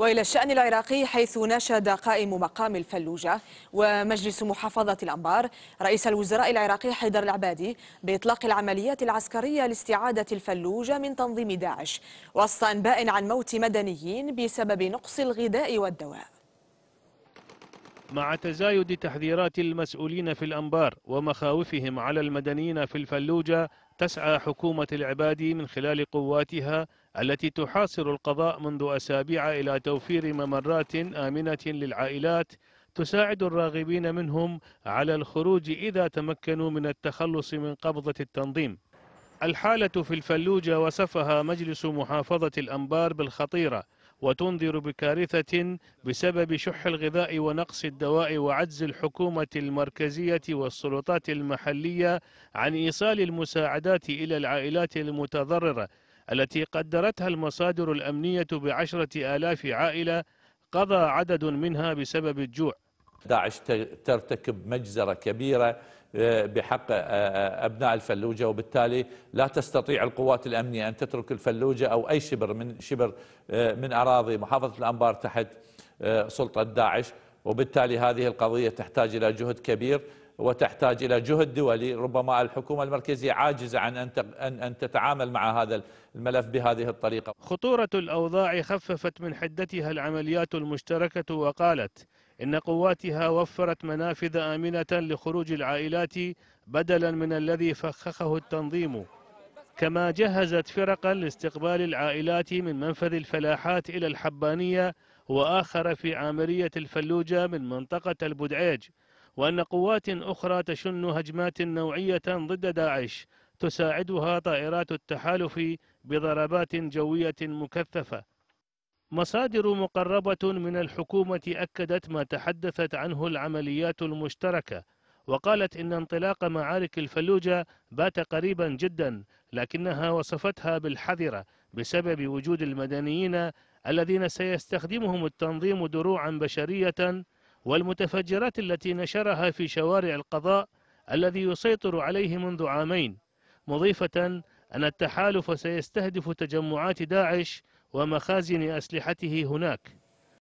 وإلى الشأن العراقي حيث ناشد قائم مقام الفلوجة ومجلس محافظة الأنبار رئيس الوزراء العراقي حيدر العبادي بإطلاق العمليات العسكرية لاستعادة الفلوجة من تنظيم داعش وسط أنباء عن موت مدنيين بسبب نقص الغذاء والدواء مع تزايد تحذيرات المسؤولين في الأنبار ومخاوفهم على المدنيين في الفلوجة تسعى حكومة العبادي من خلال قواتها التي تحاصر القضاء منذ أسابيع إلى توفير ممرات آمنة للعائلات تساعد الراغبين منهم على الخروج إذا تمكنوا من التخلص من قبضة التنظيم الحالة في الفلوجة وصفها مجلس محافظة الأنبار بالخطيرة وتنذر بكارثة بسبب شح الغذاء ونقص الدواء وعجز الحكومة المركزية والسلطات المحلية عن إيصال المساعدات إلى العائلات المتضررة التي قدرتها المصادر الأمنية بعشرة آلاف عائلة قضى عدد منها بسبب الجوع داعش ترتكب مجزرة كبيرة آه، بحق آه، آه، أبناء الفلوجة وبالتالي لا تستطيع القوات الأمنية أن تترك الفلوجة أو أي شبر من شبر من أراضي محافظة الأنبار تحت سلطة داعش وبالتالي هذه القضية تحتاج إلى جهد كبير وتحتاج إلى جهد دولي ربما الحكومة المركزية عاجزة عن أن أن تتعامل مع هذا الملف بهذه الطريقة خطورة الأوضاع خففت من حدتها العمليات المشتركة وقالت إن قواتها وفرت منافذ آمنة لخروج العائلات بدلا من الذي فخخه التنظيم كما جهزت فرقا لاستقبال العائلات من منفذ الفلاحات إلى الحبانية وآخر في عامرية الفلوجة من منطقة البدعيج وأن قوات أخرى تشن هجمات نوعية ضد داعش تساعدها طائرات التحالف بضربات جوية مكثفة مصادر مقربة من الحكومة أكدت ما تحدثت عنه العمليات المشتركة وقالت إن انطلاق معارك الفلوجة بات قريبا جدا لكنها وصفتها بالحذرة بسبب وجود المدنيين الذين سيستخدمهم التنظيم دروعا بشرية والمتفجرات التي نشرها في شوارع القضاء الذي يسيطر عليه منذ عامين مضيفة أن التحالف سيستهدف تجمعات داعش ومخازن أسلحته هناك